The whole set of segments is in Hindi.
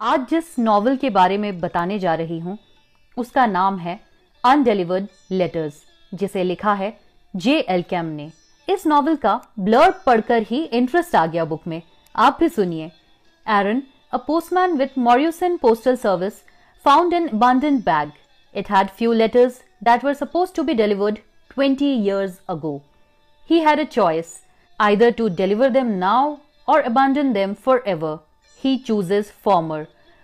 आज जिस नॉवल के बारे में बताने जा रही हूं उसका नाम है अनडिलीवर्ड लेटर्स जिसे लिखा है जे एल कैम ने इस नॉवल का ब्लर पढ़कर ही इंटरेस्ट आ गया बुक में आप भी सुनिए Aaron a postman with Morrison postal service found an abandoned bag it had few letters that were supposed to be delivered twenty years ago. He had a choice either to deliver them now or abandon them forever. he chooses former.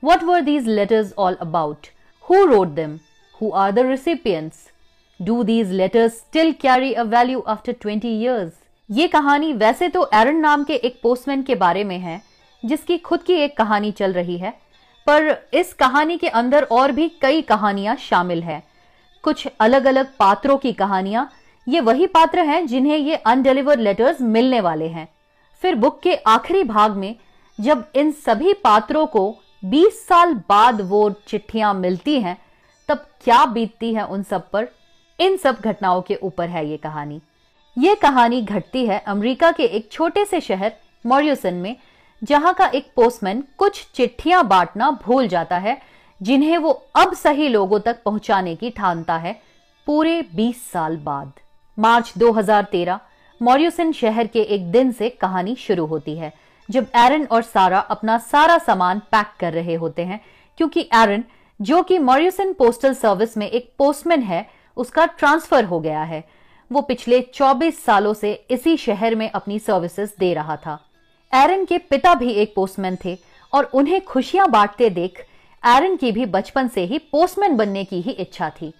What were these letters all about? Who wrote them? Who are the recipients? Do these letters still carry a value after 20 years? ये कहानी वैसे तो एरन नाम के एक पोस्टमैन के बारे में है जिसकी खुद की एक कहानी चल रही है पर इस कहानी के अंदर और भी कई कहानियां शामिल है कुछ अलग अलग पात्रों की कहानियां ये वही पात्र हैं जिन्हें ये अनडिलीवर लेटर्स मिलने वाले हैं फिर बुक के आखिरी भाग में जब इन सभी पात्रों को 20 साल बाद वो चिट्ठियां मिलती हैं तब क्या बीतती है उन सब पर इन सब घटनाओं के ऊपर है ये कहानी ये कहानी घटती है अमेरिका के एक छोटे से शहर मॉरियोसन में जहां का एक पोस्टमैन कुछ चिट्ठियां बांटना भूल जाता है जिन्हें वो अब सही लोगों तक पहुंचाने की ठानता है पूरे 20 साल बाद मार्च 2013 मॉरियोसन शहर के एक दिन से कहानी शुरू होती है जब एरन और सारा अपना सारा सामान पैक कर रहे होते हैं क्योंकि एरन जो कि मॉरियसन पोस्टल सर्विस में एक पोस्टमैन है उसका ट्रांसफर हो गया है वो पिछले 24 सालों से इसी शहर में अपनी सर्विसेज दे रहा था एरन के पिता भी एक पोस्टमैन थे और उन्हें खुशियां बांटते देख एरन की भी बचपन से ही पोस्टमैन बनने की ही इच्छा थी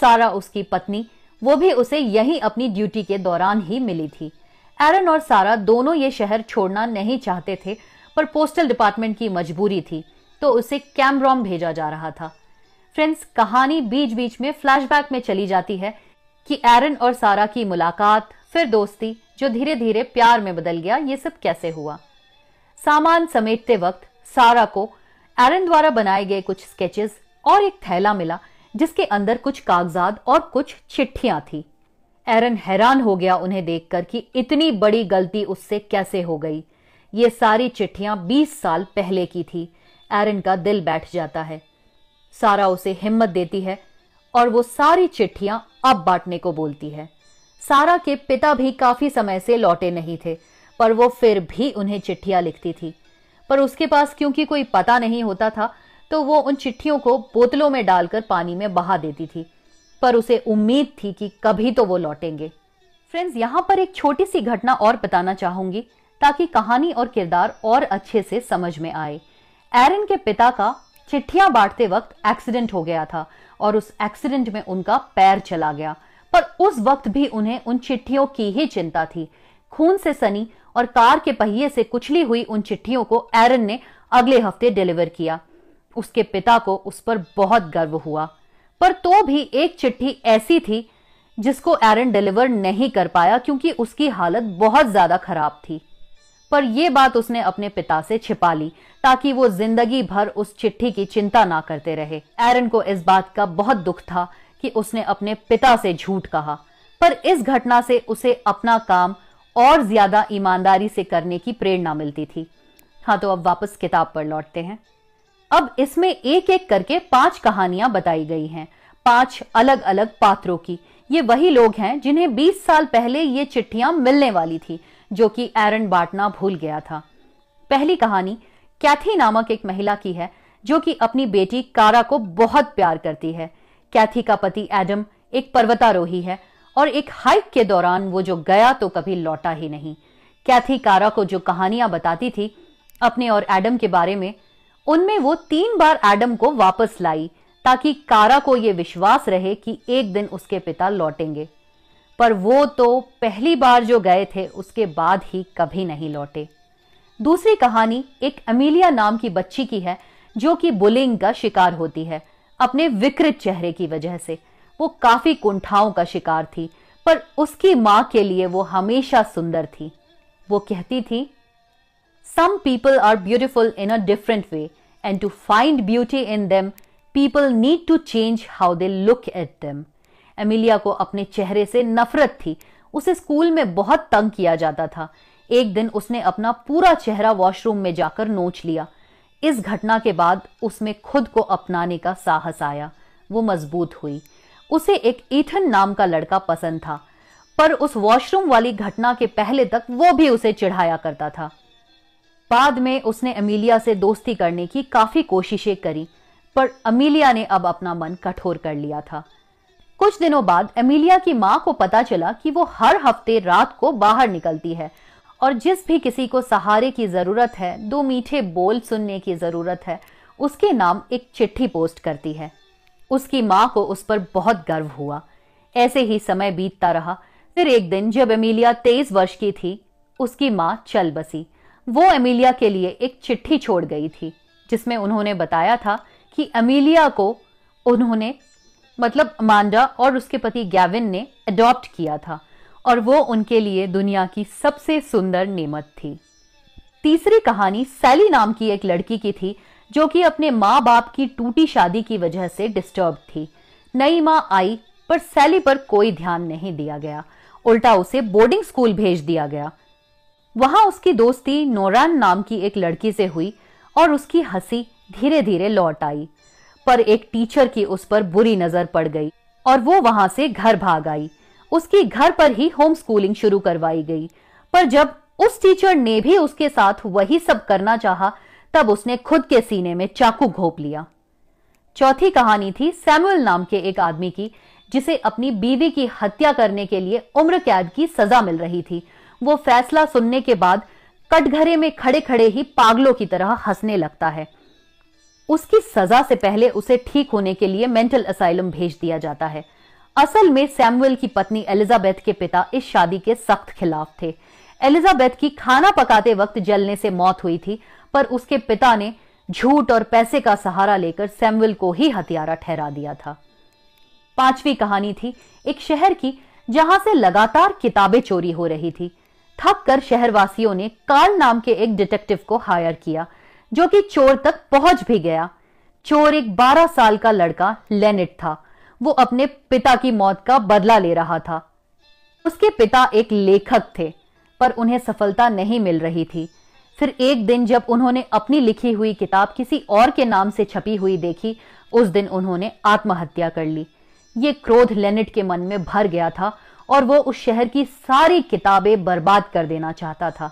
सारा उसकी पत्नी वो भी उसे यही अपनी ड्यूटी के दौरान ही मिली थी एरन और सारा दोनों ये शहर छोड़ना नहीं चाहते थे पर पोस्टल डिपार्टमेंट की मजबूरी थी तो उसे कैमरॉम भेजा जा रहा था फ्रेंड्स कहानी बीच बीच में फ्लैशबैक में चली जाती है कि एरन और सारा की मुलाकात फिर दोस्ती जो धीरे धीरे प्यार में बदल गया ये सब कैसे हुआ सामान समेटते वक्त सारा को एरन द्वारा बनाए गए कुछ स्केचेस और एक थैला मिला जिसके अंदर कुछ कागजात और कुछ चिट्ठियां थी एरन हैरान हो गया उन्हें देखकर कि इतनी बड़ी गलती उससे कैसे हो गई ये सारी चिट्ठियां 20 साल पहले की थी एरन का दिल बैठ जाता है सारा उसे हिम्मत देती है और वो सारी चिट्ठियां अब बांटने को बोलती है सारा के पिता भी काफी समय से लौटे नहीं थे पर वो फिर भी उन्हें चिट्ठियां लिखती थी पर उसके पास क्योंकि कोई पता नहीं होता था तो वो उन चिट्ठियों को बोतलों में डालकर पानी में बहा देती थी पर उसे उम्मीद थी कि कभी तो वो लौटेंगे फ्रेंड्स यहाँ पर एक छोटी सी घटना और बताना चाहूंगी ताकि कहानी और किरदार और अच्छे से समझ में आए एरन के पिता का चिट्ठियां बांटते वक्त एक्सीडेंट हो गया था और उस एक्सीडेंट में उनका पैर चला गया पर उस वक्त भी उन्हें उन चिट्ठियों की ही चिंता थी खून से सनी और कार के पहिए से कुचली हुई उन चिट्ठियों को एरन ने अगले हफ्ते डिलीवर किया उसके पिता को उस पर बहुत गर्व हुआ पर तो भी एक चिट्ठी ऐसी थी जिसको एरन डिलीवर नहीं कर पाया क्योंकि उसकी हालत बहुत ज्यादा खराब थी पर यह बात उसने अपने पिता से छिपा ली ताकि वो जिंदगी भर उस चिट्ठी की चिंता ना करते रहे एरन को इस बात का बहुत दुख था कि उसने अपने पिता से झूठ कहा पर इस घटना से उसे अपना काम और ज्यादा ईमानदारी से करने की प्रेरणा मिलती थी हाँ तो अब वापस किताब पर लौटते हैं अब इसमें एक एक करके पांच कहानियां बताई गई हैं पांच अलग अलग पात्रों की ये वही लोग हैं जिन्हें 20 साल पहले ये चिट्ठियां मिलने वाली थी जो कि एरन बांटना भूल गया था पहली कहानी कैथी नामक एक महिला की है जो कि अपनी बेटी कारा को बहुत प्यार करती है कैथी का पति एडम एक पर्वतारोही है और एक हाइक के दौरान वो जो गया तो कभी लौटा ही नहीं कैथी कारा को जो कहानियां बताती थी अपने और एडम के बारे में उनमें वो तीन बार एडम को वापस लाई ताकि कारा को यह विश्वास रहे कि एक दिन उसके पिता लौटेंगे पर वो तो पहली बार जो गए थे उसके बाद ही कभी नहीं लौटे दूसरी कहानी एक अमीलिया नाम की बच्ची की है जो कि बुलिंग का शिकार होती है अपने विकृत चेहरे की वजह से वो काफी कुंठाओं का शिकार थी पर उसकी मां के लिए वो हमेशा सुंदर थी वो कहती थी some people are beautiful in a different way and to find beauty in them, people need to change how they look at them. Emilia को अपने चेहरे से नफरत थी उसे स्कूल में बहुत तंग किया जाता था एक दिन उसने अपना पूरा चेहरा वॉशरूम में जाकर नोच लिया इस घटना के बाद उसमें खुद को अपनाने का साहस आया वो मजबूत हुई उसे एक ईथन नाम का लड़का पसंद था पर उस वॉशरूम वाली घटना के पहले तक वो भी उसे चिढ़ाया करता था बाद में उसने अमीलिया से दोस्ती करने की काफ़ी कोशिशें करी पर अमीलिया ने अब अपना मन कठोर कर लिया था कुछ दिनों बाद अमीलिया की माँ को पता चला कि वो हर हफ्ते रात को बाहर निकलती है और जिस भी किसी को सहारे की ज़रूरत है दो मीठे बोल सुनने की ज़रूरत है उसके नाम एक चिट्ठी पोस्ट करती है उसकी माँ को उस पर बहुत गर्व हुआ ऐसे ही समय बीतता रहा फिर एक दिन जब अमीलिया तेईस वर्ष की थी उसकी माँ चल बसी वो एमिलिया के लिए एक चिट्ठी छोड़ गई थी जिसमें उन्होंने बताया था कि एमिलिया को उन्होंने मतलब अमांडा और उसके पति गैविन ने अडॉप्ट किया था और वो उनके लिए दुनिया की सबसे सुंदर नेमत थी तीसरी कहानी सैली नाम की एक लड़की की थी जो कि अपने माँ बाप की टूटी शादी की वजह से डिस्टर्ब थी नई माँ आई पर सैली पर कोई ध्यान नहीं दिया गया उल्टा उसे बोर्डिंग स्कूल भेज दिया गया वहां उसकी दोस्ती नोरान नाम की एक लड़की से हुई और उसकी हंसी धीरे धीरे लौट आई पर एक टीचर की उस पर बुरी नजर पड़ गई और वो वहां से घर भाग आई उसकी घर पर ही होम स्कूलिंग शुरू करवाई गई पर जब उस टीचर ने भी उसके साथ वही सब करना चाहा तब उसने खुद के सीने में चाकू घोप लिया चौथी कहानी थी सैमुअल नाम के एक आदमी की जिसे अपनी बीवी की हत्या करने के लिए उम्र कैद की सजा मिल रही थी वो फैसला सुनने के बाद कटघरे में खड़े खड़े ही पागलों की तरह हंसने लगता है उसकी सजा से पहले उसे ठीक होने के लिए मेंटल असाइलम भेज दिया जाता है असल में सैमुअल की पत्नी एलिजाबेथ के पिता इस शादी के सख्त खिलाफ थे एलिजाबेथ की खाना पकाते वक्त जलने से मौत हुई थी पर उसके पिता ने झूठ और पैसे का सहारा लेकर सैमुअल को ही हथियारा ठहरा दिया था पांचवी कहानी थी एक शहर की जहां से लगातार किताबें चोरी हो रही थी थक कर शहरवासियों ने काल नाम के एक डिटेक्टिव को हायर किया जो कि चोर तक पहुंच भी गया चोर एक 12 साल का लड़का लेनेट था वो अपने पिता की मौत का बदला ले रहा था उसके पिता एक लेखक थे पर उन्हें सफलता नहीं मिल रही थी फिर एक दिन जब उन्होंने अपनी लिखी हुई किताब किसी और के नाम से छपी हुई देखी उस दिन उन्होंने आत्महत्या कर ली ये क्रोध लेनेट के मन में भर गया था और वो उस शहर की सारी किताबें बर्बाद कर देना चाहता था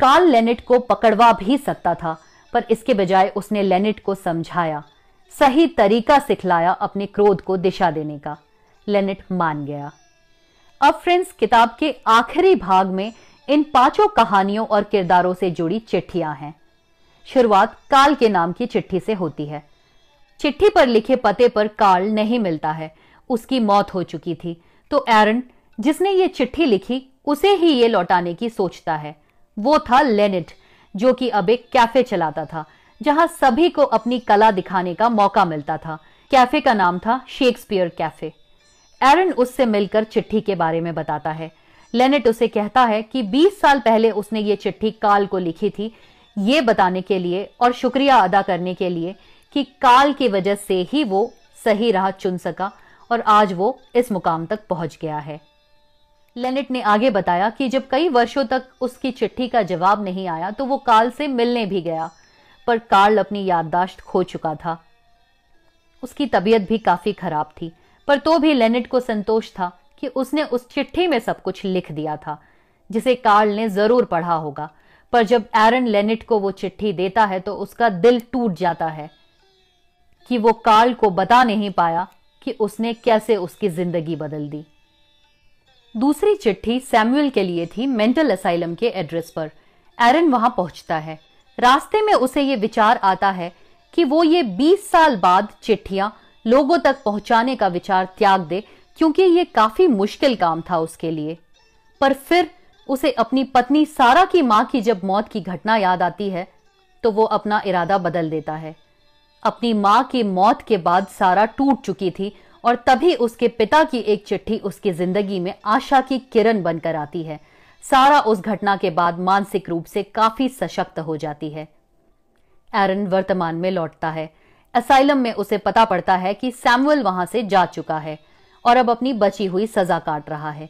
कार्ल लेनेट को पकड़वा भी सकता था पर इसके बजाय उसने लेनेट को समझाया सही तरीका सिखलाया अपने क्रोध को दिशा देने का लेनेट मान गया अब फ्रेंड्स किताब के आखिरी भाग में इन पांचों कहानियों और किरदारों से जुड़ी चिट्ठियां हैं शुरुआत काल के नाम की चिट्ठी से होती है चिट्ठी पर लिखे पते पर काल नहीं मिलता है उसकी मौत हो चुकी थी तो एरन जिसने ये चिट्ठी लिखी उसे ही ये लौटाने की सोचता है वो था लेनिट जो कि अब एक कैफे चलाता था जहां सभी को अपनी कला दिखाने का मौका मिलता था कैफे का नाम था शेक्सपियर कैफे एरन उससे मिलकर चिट्ठी के बारे में बताता है लेनेट उसे कहता है कि 20 साल पहले उसने ये चिट्ठी काल को लिखी थी ये बताने के लिए और शुक्रिया अदा करने के लिए कि काल की वजह से ही वो सही राह चुन सका और आज वो इस मुकाम तक पहुंच गया है लेनेट ने आगे बताया कि जब कई वर्षों तक उसकी चिट्ठी का जवाब नहीं आया तो वो कार्ल से मिलने भी गया पर कार्ल अपनी याददाश्त खो चुका था उसकी तबीयत भी काफी खराब थी पर तो भी लेनेट को संतोष था कि उसने उस चिट्ठी में सब कुछ लिख दिया था जिसे कार्ल ने जरूर पढ़ा होगा पर जब एरन लेनेट को वो चिट्ठी देता है तो उसका दिल टूट जाता है कि वो कार्ल को बता नहीं पाया कि उसने कैसे उसकी जिंदगी बदल दी दूसरी चिट्ठी सैमुअल के लिए थी मेंटल असाइलम के एड्रेस पर एरन वहां पहुंचता है रास्ते में उसे ये विचार आता है कि वो ये 20 साल बाद चिट्ठियां लोगों तक पहुंचाने का विचार त्याग दे क्योंकि ये काफी मुश्किल काम था उसके लिए पर फिर उसे अपनी पत्नी सारा की मां की जब मौत की घटना याद आती है तो वो अपना इरादा बदल देता है अपनी माँ की मौत के बाद सारा टूट चुकी थी और तभी उसके पिता की एक चिट्ठी उसकी जिंदगी में आशा की किरण बनकर आती है सारा उस घटना के बाद मानसिक रूप से काफी सशक्त हो जाती है एरन वर्तमान में लौटता है असाइलम में उसे पता पड़ता है कि सैमुअल वहां से जा चुका है और अब अपनी बची हुई सजा काट रहा है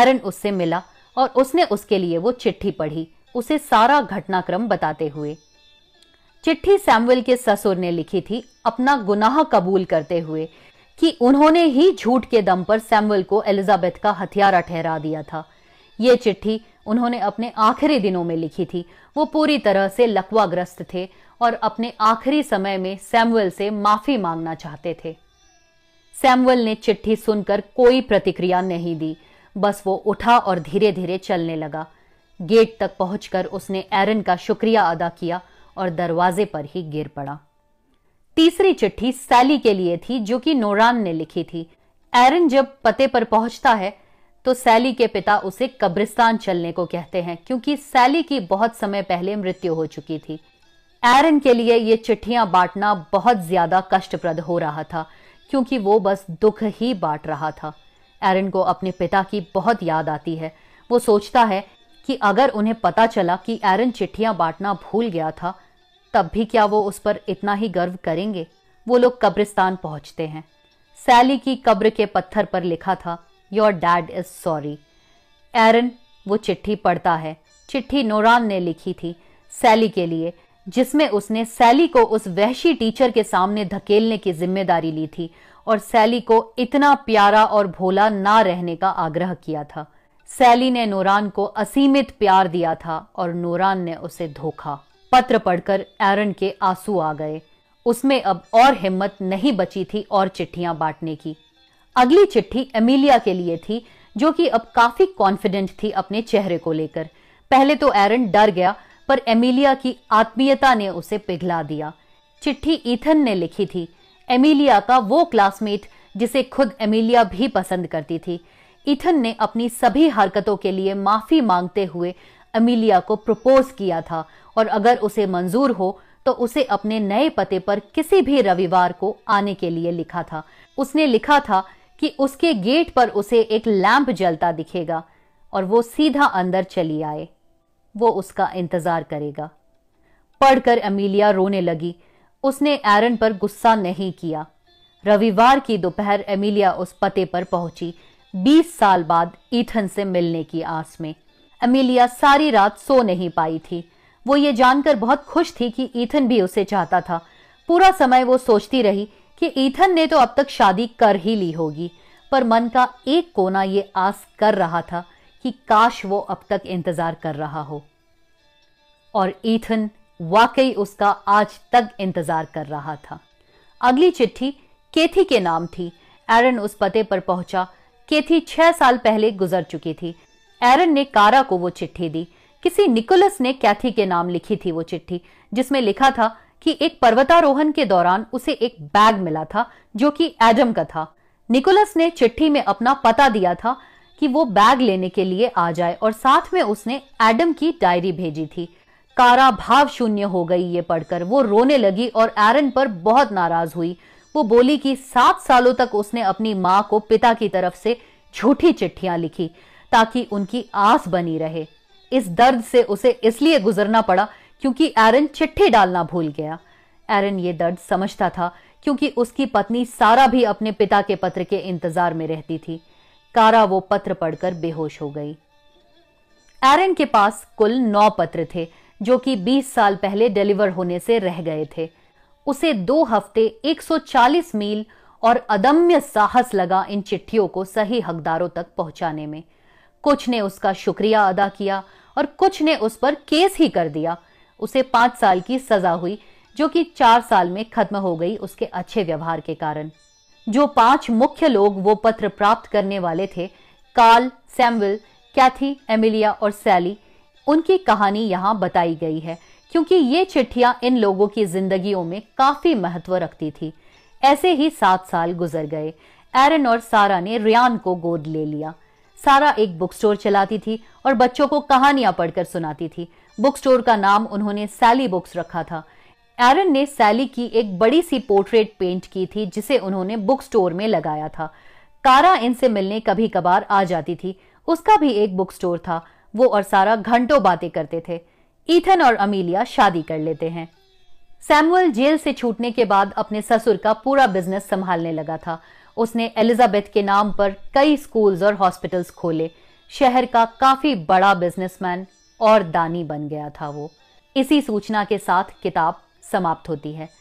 एरन उससे मिला और उसने उसके लिए वो चिट्ठी पढ़ी उसे सारा घटनाक्रम बताते हुए चिट्ठी सैमुअल के ससुर ने लिखी थी अपना गुनाह कबूल करते हुए कि उन्होंने ही झूठ के दम पर सैमुअल को एलिजाबेथ का हथियारा ठहरा दिया था ये चिट्ठी उन्होंने अपने आखिरी दिनों में लिखी थी वो पूरी तरह से लकवाग्रस्त थे और अपने आखिरी समय में सैमुअल से माफी मांगना चाहते थे सैमुअल ने चिट्ठी सुनकर कोई प्रतिक्रिया नहीं दी बस वो उठा और धीरे धीरे चलने लगा गेट तक पहुंचकर उसने एरन का शुक्रिया अदा किया और दरवाजे पर ही गिर पड़ा तीसरी चिट्ठी सैली के लिए थी जो कि नोरान ने लिखी थी एरन जब पते पर पहुंचता है तो सैली के पिता उसे कब्रिस्तान चलने को कहते हैं क्योंकि सैली की बहुत समय पहले मृत्यु हो चुकी थी एरन के लिए ये चिट्ठियां बांटना बहुत ज्यादा कष्टप्रद हो रहा था क्योंकि वो बस दुख ही बांट रहा था एरन को अपने पिता की बहुत याद आती है वो सोचता है कि अगर उन्हें पता चला कि एरन चिट्ठियां बांटना भूल गया था तब भी क्या वो उस पर इतना ही गर्व करेंगे वो लोग कब्रिस्तान पहुंचते हैं सैली की कब्र के पत्थर पर लिखा था your dad is sorry Aaron वो चिट्ठी पढ़ता है चिट्ठी नोरान ने लिखी थी सैली के लिए जिसमें उसने सैली को उस वहशी टीचर के सामने धकेलने की जिम्मेदारी ली थी और सैली को इतना प्यारा और भोला ना रहने का आग्रह किया था सैली ने नोरान को असीमित प्यार दिया था और नोरान ने उसे धोखा पत्र पढ़कर एरन के आंसू आ गए उसमें अब और हिम्मत नहीं बची थी और चिट्ठियां बांटने की अगली चिट्ठी एमिलिया के लिए थी जो कि अब काफी कॉन्फिडेंट थी अपने चेहरे को लेकर पहले तो एरन डर गया पर एमिलिया की आत्मीयता ने उसे पिघला दिया चिट्ठी ईथन ने लिखी थी एमिलिया का वो क्लासमेट जिसे खुद एमिलिया भी पसंद करती थी ईथन ने अपनी सभी हरकतों के लिए माफी मांगते हुए अमीलिया को प्रपोज किया था और अगर उसे मंजूर हो तो उसे अपने नए पते पर किसी भी रविवार को आने के लिए लिखा था उसने लिखा था कि उसके गेट पर उसे एक लैंप जलता दिखेगा और वो सीधा अंदर चली आए वो उसका इंतजार करेगा पढ़कर अमीलिया रोने लगी उसने एरन पर गुस्सा नहीं किया रविवार की दोपहर अमीलिया उस पते पर पहुंची 20 साल बाद ईथन से मिलने की आस में अमीलिया सारी रात सो नहीं पाई थी वो ये जानकर बहुत खुश थी कि ईथन भी उसे चाहता था पूरा समय वो सोचती रही कि ईथन ने तो अब तक शादी कर ही ली होगी पर मन का एक कोना ये आस कर रहा था कि काश वो अब तक इंतजार कर रहा हो और ईथन वाकई उसका आज तक इंतजार कर रहा था अगली चिट्ठी केथी के नाम थी एरन उस पते पर पहुंचा केथी छह साल पहले गुजर चुकी थी एरन ने कारा को वो चिट्ठी दी किसी निकोलस ने कैथी के नाम लिखी थी वो चिट्ठी जिसमें लिखा था कि एक पर्वतारोहण के दौरान उसे एक बैग मिला था जो कि एडम का था निकोलस ने चिट्ठी में अपना पता दिया था कि वो बैग लेने के लिए आ जाए और साथ में उसने एडम की डायरी भेजी थी कारा भाव शून्य हो गई ये पढ़कर वो रोने लगी और एरन पर बहुत नाराज हुई वो बोली कि सात सालों तक उसने अपनी माँ को पिता की तरफ से झूठी चिट्ठियां लिखी ताकि उनकी आस बनी रहे इस दर्द से उसे इसलिए गुजरना पड़ा क्योंकि एरन चिट्ठी डालना भूल गया एरन ये दर्द समझता था क्योंकि उसकी पत्नी सारा भी अपने पिता के पत्र के इंतजार में रहती थी कारा वो पत्र पढ़कर बेहोश हो गई एरन के पास कुल नौ पत्र थे जो कि 20 साल पहले डिलीवर होने से रह गए थे उसे दो हफ्ते 140 मील और अदम्य साहस लगा इन चिट्ठियों को सही हकदारों तक पहुंचाने में कुछ ने उसका शुक्रिया अदा किया और कुछ ने उस पर केस ही कर दिया उसे पांच साल की सजा हुई जो कि चार साल में खत्म हो गई उसके अच्छे व्यवहार के कारण जो पांच मुख्य लोग वो पत्र प्राप्त करने वाले थे काल सैमविल कैथी एमिलिया और सैली उनकी कहानी यहाँ बताई गई है क्योंकि ये चिट्ठियां इन लोगों की जिंदगियों में काफी महत्व रखती थी ऐसे ही सात साल गुजर गए एरन और सारा ने रियान को गोद ले लिया सारा एक बुक स्टोर चलाती थी और बच्चों को कहानियां पढ़कर सुनाती थी बुक स्टोर का नाम उन्होंने सैली बुक्स रखा था एरन ने सैली की एक बड़ी सी पोर्ट्रेट पेंट की थी जिसे उन्होंने बुक स्टोर में लगाया था कारा इनसे मिलने कभी कभार आ जाती थी उसका भी एक बुक स्टोर था वो और सारा घंटों बातें करते थे ईथन और अमीलिया शादी कर लेते हैं सैमुअल जेल से छूटने के बाद अपने ससुर का पूरा बिजनेस संभालने लगा था उसने एलिजाबेथ के नाम पर कई स्कूल्स और हॉस्पिटल्स खोले शहर का काफी बड़ा बिजनेसमैन और दानी बन गया था वो इसी सूचना के साथ किताब समाप्त होती है